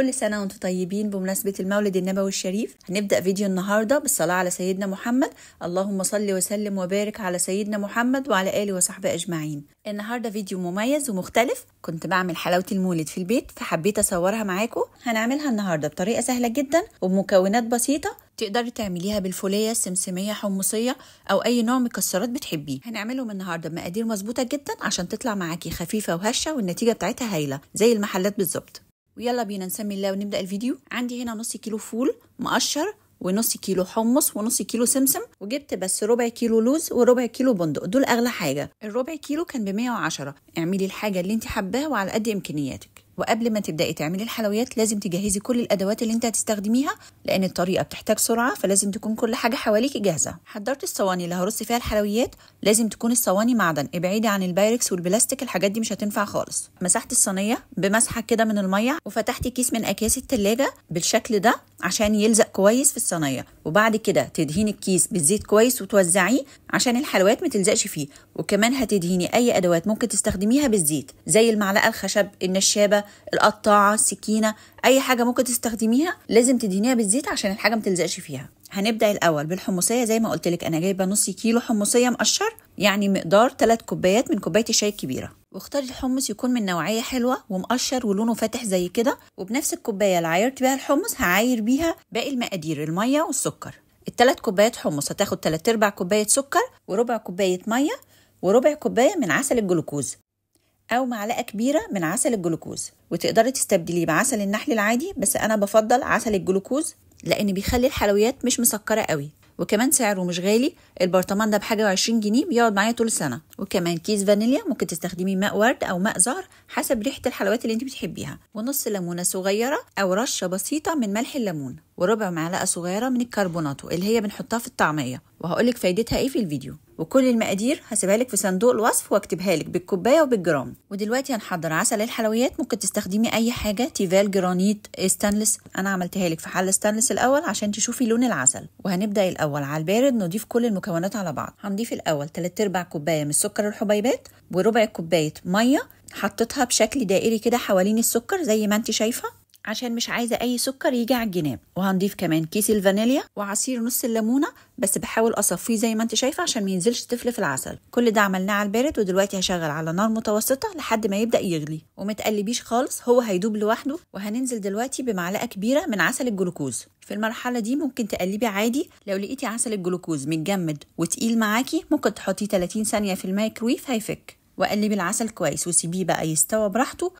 كل سنة وانتم طيبين بمناسبة المولد النبوي الشريف هنبدأ فيديو النهاردة بالصلاة على سيدنا محمد اللهم صل وسلم وبارك على سيدنا محمد وعلى آله وصحبه أجمعين النهاردة فيديو مميز ومختلف كنت بعمل حلاوة المولد في البيت فحبيت أصورها معاكم هنعملها النهاردة بطريقة سهلة جدا وبمكونات بسيطة تقدري تعمليها بالفولية السمسمية حمصية أو أي نوع مكسرات بتحبيه هنعملهم النهاردة بمقادير مظبوطة جدا عشان تطلع معاكي خفيفة وهشة والنتيجة بتاعتها هايلة زي المحلات بالظبط ويلا بينا نسمي الله ونبدا الفيديو عندي هنا نص كيلو فول مقشر ونص كيلو حمص ونص كيلو سمسم وجبت بس ربع كيلو لوز وربع كيلو بندق دول اغلى حاجه الربع كيلو كان ب 110 اعملي الحاجه اللي انت حباها وعلى قد امكانياتك وقبل ما تبداي تعملي الحلويات لازم تجهزي كل الادوات اللي انت هتستخدميها لان الطريقه بتحتاج سرعه فلازم تكون كل حاجه حواليكي جاهزه حضرت الصواني اللي هرص فيها الحلويات لازم تكون الصواني معدن ابعدي عن البايركس والبلاستيك الحاجات دي مش هتنفع خالص مسحت الصينيه بمسحه كده من الميه وفتحت كيس من اكياس التلاجة بالشكل ده عشان يلزق كويس في الصينيه وبعد كده تدهني الكيس بالزيت كويس وتوزعيه عشان الحلويات ما تلزقش فيه وكمان هتدهني اي ادوات ممكن تستخدميها بالزيت زي المعلقه الخشب النشابه القطاعه السكينه اي حاجه ممكن تستخدميها لازم تدهنيها بالزيت عشان الحاجه ما تلزقش فيها هنبدا الاول بالحمصيه زي ما قلت لك انا جايبه نص كيلو حمصيه مقشر يعني مقدار 3 كوبايات من كوبايه الشاي الكبيره واختار الحمص يكون من نوعية حلوة ومقشر ولونه فاتح زي كده وبنفس الكوباية اللي عايرت بيها الحمص هعاير بيها باقي المقادير المية والسكر التلات كوبايات حمص هتاخد تلات ارباع كوباية سكر وربع كوباية مية وربع كوباية من عسل الجلوكوز أو معلقة كبيرة من عسل الجلوكوز وتقدري تستبدليه بعسل النحل العادي بس أنا بفضل عسل الجلوكوز لأن بيخلي الحلويات مش مسكرة قوي وكمان سعره مش غالي البرطمان ده بحاجة وعشرين جنيه بيقعد معايا طول السنة وكمان كيس فانيليا ممكن تستخدمي ماء ورد أو ماء زهر حسب ريحة الحلويات اللي انت بتحبيها ونص ليمونة صغيرة أو رشة بسيطة من ملح الليمون وربع معلقه صغيره من الكربوناتو اللي هي بنحطها في الطعميه وهقولك فايدتها ايه في الفيديو وكل المقادير هسيبها لك في صندوق الوصف واكتبها لك بالكوبايه وبالجرام ودلوقتي هنحضر عسل الحلويات ممكن تستخدمي اي حاجه تيفال جرانيت ستانلس انا عملتها لك في حل ستانلس الاول عشان تشوفي لون العسل وهنبدا الاول على البارد نضيف كل المكونات على بعض هنضيف الاول 3 ارباع كوبايه من سكر الحبيبات وربع كوبايه ميه حطيتها بشكل دائري كده حوالين السكر زي ما انت شايفه عشان مش عايزة أي سكر يجي على الجناب وهنضيف كمان كيس الفانيليا وعصير نص الليمونة بس بحاول أصفيه زي ما أنت شايفة عشان ما ينزلش طفل في العسل كل ده عملناه على البارد ودلوقتي هشغل على نار متوسطة لحد ما يبدأ يغلي ومتقلبيش خالص هو هيدوب لوحده وهننزل دلوقتي بمعلقة كبيرة من عسل الجلوكوز في المرحلة دي ممكن تقلبي عادي لو لقيتي عسل الجلوكوز متجمد وتقيل معاكي ممكن تحطيه 30 ثانية في الميكرويف هيفك وقلبي العسل كويس وسيبيه بقى يستوى براحته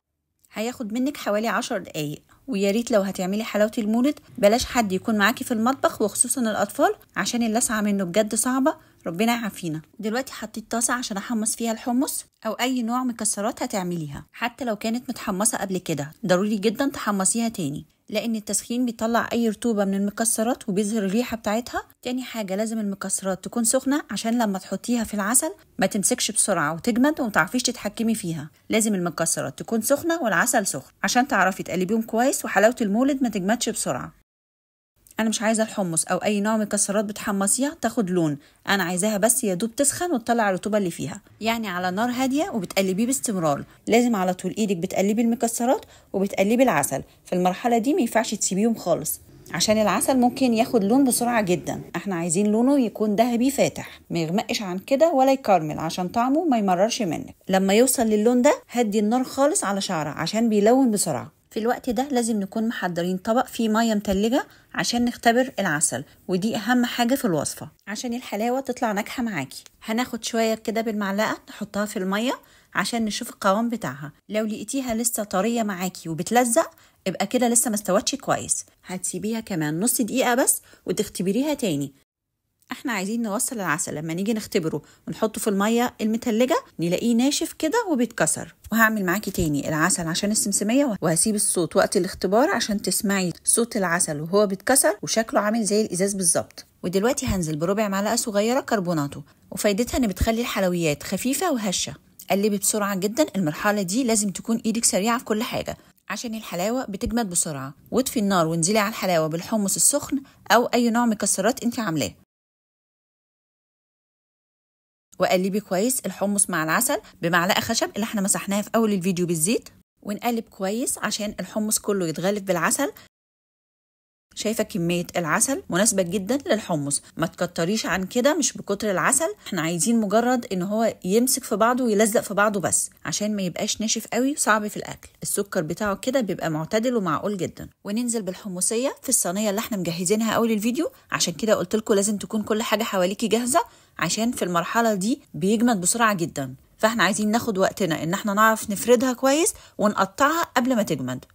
هياخد منك حوالي عشر دقايق ويا ريت لو هتعملي حلاوه المولد بلاش حد يكون معاكي في المطبخ وخصوصا الاطفال عشان اللسعه منه بجد صعبه ربنا يعافينا دلوقتي حطيت طاسه عشان احمص فيها الحمص او اي نوع مكسرات هتعمليها حتى لو كانت متحمصه قبل كده ضروري جدا تحمصيها تاني لان التسخين بيطلع اي رطوبه من المكسرات وبيظهر الريحه بتاعتها تاني حاجه لازم المكسرات تكون سخنه عشان لما تحطيها في العسل ما تمسكش بسرعه وتجمد ومتعرفيش تتحكمي فيها لازم المكسرات تكون سخنه والعسل سخن عشان تعرفي تقلبيهم كويس وحلاوه المولد ما تجمدش بسرعه انا مش عايزه الحمص او اي نوع من الكسرات بتحمصيها تاخد لون انا عايزاها بس يا دوب تسخن وتطلع الرطوبه اللي فيها يعني على نار هاديه وبتقلبيه باستمرار لازم على طول ايدك بتقلبي المكسرات وبتقلبي العسل في المرحله دي ما ينفعش تسيبيهم خالص عشان العسل ممكن ياخد لون بسرعة جدا احنا عايزين لونه يكون ذهبي فاتح ما يغمقش عن كده ولا يكرمل عشان طعمه ما يمررش منك لما يوصل للون ده هدي النار خالص على شعرة عشان بيلون بسرعة في الوقت ده لازم نكون محضرين طبق فيه ميه متلجه عشان نختبر العسل ودي اهم حاجه في الوصفه عشان الحلاوه تطلع ناجحه معاكي هناخد شويه كده بالمعلقه نحطها في الميه عشان نشوف القوام بتاعها لو لقيتيها لسه طريه معاكي وبتلزق يبقى كده لسه ما استوتش كويس هتسيبيها كمان نص دقيقه بس وتختبريها تاني احنا عايزين نوصل العسل لما نيجي نختبره ونحطه في الميه المتلجه نلاقيه ناشف كده وبيتكسر وهعمل معاكي تاني العسل عشان السمسميه وهسيب الصوت وقت الاختبار عشان تسمعي صوت العسل وهو بيتكسر وشكله عامل زي الازاز بالظبط ودلوقتي هنزل بربع معلقه صغيره كربوناتو وفايدتها ان بتخلي الحلويات خفيفه وهشه قلبي بسرعه جدا المرحله دي لازم تكون ايدك سريعه في كل حاجه عشان الحلاوة بتجمد بسرعة واطفي النار وانزلي على الحلاوة بالحمص السخن أو أي نوع مكسرات أنت عاملاه وقلبي كويس الحمص مع العسل بمعلقه خشب اللي احنا مسحناها في اول الفيديو بالزيت ونقلب كويس عشان الحمص كله يتغلف بالعسل شايفة كمية العسل مناسبة جدا للحمص ما تكتريش عن كده مش بكتر العسل احنا عايزين مجرد ان هو يمسك في بعضه ويلزق في بعضه بس عشان ما يبقاش ناشف قوي صعب في الاكل السكر بتاعه كده بيبقى معتدل ومعقول جدا وننزل بالحمصية في الصينية اللي احنا مجهزينها اول الفيديو عشان كده قلت لكم لازم تكون كل حاجة حواليكي جاهزة عشان في المرحله دي بيجمد بسرعه جدا فاحنا عايزين ناخد وقتنا ان احنا نعرف نفردها كويس ونقطعها قبل ما تجمد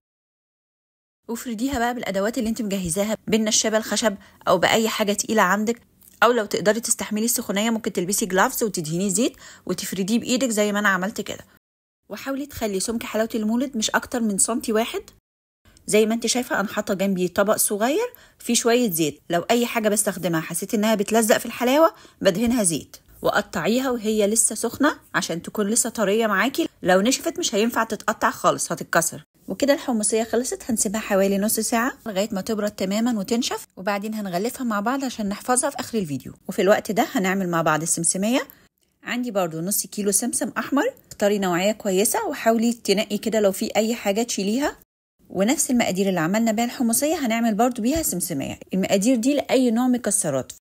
وافرديها بقى بالادوات اللي انت مجهزاها بالنشابه الخشب او باي حاجه تقيله عندك او لو تقدري تستحملي السخونيه ممكن تلبسي جلافز وتدهنيه زيت وتفرديه بايدك زي ما انا عملت كده وحاولي تخلي سمك حلاوه المولد مش اكتر من سنتي واحد زي ما انت شايفه انا حاطه جنبي طبق صغير فيه شويه زيت لو اي حاجه بستخدمها حسيت انها بتلزق في الحلاوه بدهنها زيت وقطعيها وهي لسه سخنه عشان تكون لسه طريه معاكي لو نشفت مش هينفع تتقطع خالص هتتكسر وكده الحمصيه خلصت هنسيبها حوالي نص ساعه لغايه ما تبرد تماما وتنشف وبعدين هنغلفها مع بعض عشان نحفظها في اخر الفيديو وفي الوقت ده هنعمل مع بعض السمسميه عندي برضو نص كيلو سمسم احمر اختاري نوعيه كويسه وحاولي تنقي كده لو في اي حاجه تشيليها ونفس المقادير اللي عملنا بيها الحمصية هنعمل برضو بيها سمسمية المقادير دي لأي نوع مكسرات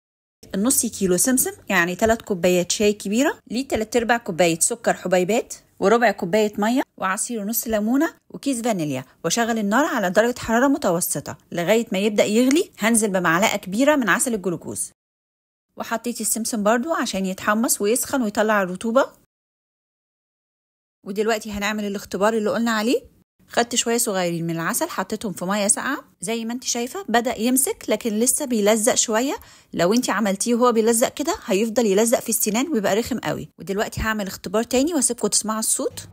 النص كيلو سمسم يعني 3 كوبايات شاي كبيرة ليه 3 ارباع كوباية سكر حبيبات وربع كوباية مية وعصير ونص ليمونة وكيس فانيليا وشغل النار على درجة حرارة متوسطة لغاية ما يبدأ يغلي هنزل بمعلقة كبيرة من عسل الجلوكوز وحطيت السمسم برضو عشان يتحمص ويسخن ويطلع الرطوبة ودلوقتي هنعمل الاختبار اللي قلنا عليه خدت شويه صغيرين من العسل حطيتهم في ميه ساقعه زي ما انت شايفه بدا يمسك لكن لسه بيلزق شويه لو انت عملتيه وهو بيلزق كده هيفضل يلزق في السنان ويبقى رخم قوي ودلوقتي هعمل اختبار تاني واسيبكم تسمعوا الصوت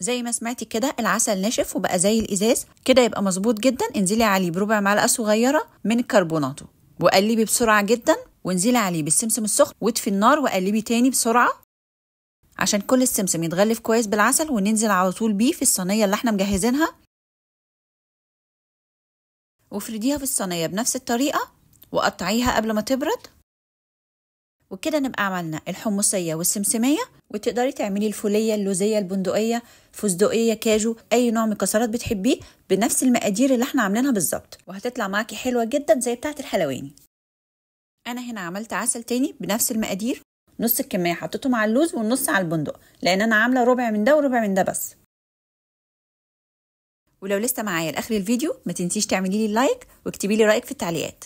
زي ما سمعتي كده العسل ناشف وبقى زي الازاز كده يبقى مظبوط جدا انزلي عليه بربع معلقه صغيره من الكربوناتو وقلبي بسرعه جدا وانزلي عليه بالسمسم السخن واطفي النار وقلبي تاني بسرعه عشان كل السمسم يتغلف كويس بالعسل وننزل على طول بيه في الصينية اللي احنا مجهزينها وفرديها في الصينية بنفس الطريقة وقطعيها قبل ما تبرد وكده نبقى عملنا الحمصية والسمسمية وتقدري تعملي الفولية اللوزية البندقية فستقية كاجو أي نوع من الكسرات بتحبيه بنفس المقادير اللي احنا عاملينها بالظبط وهتطلع معاكي حلوة جدا زي بتاعة الحلواني أنا هنا عملت عسل تاني بنفس المقادير نص الكميه حطيتهم على اللوز والنص على البندق لان انا عامله ربع من ده وربع من ده بس ولو لسه معايا لاخر الفيديو ما تنسيش تعملي لي لايك واكتبي لي رايك في التعليقات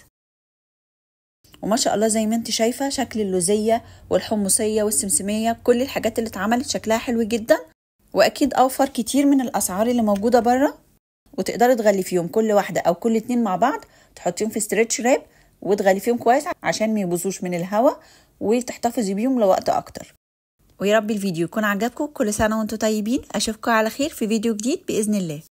وما شاء الله زي ما انت شايفه شكل اللوزيه والحمصيه والسمسميه كل الحاجات اللي اتعملت شكلها حلو جدا واكيد اوفر كتير من الاسعار اللي موجوده بره وتقدري فيهم كل واحده او كل اتنين مع بعض تحطيهم في ستريتش راب وتغلي فيهم كويس عشان ما يبوظوش من الهواء وتحتفظي بيهم لوقت أكتر ويا رب الفيديو يكون عجبكم كل سنة وانتم طيبين أشوفكم على خير في فيديو جديد بإذن الله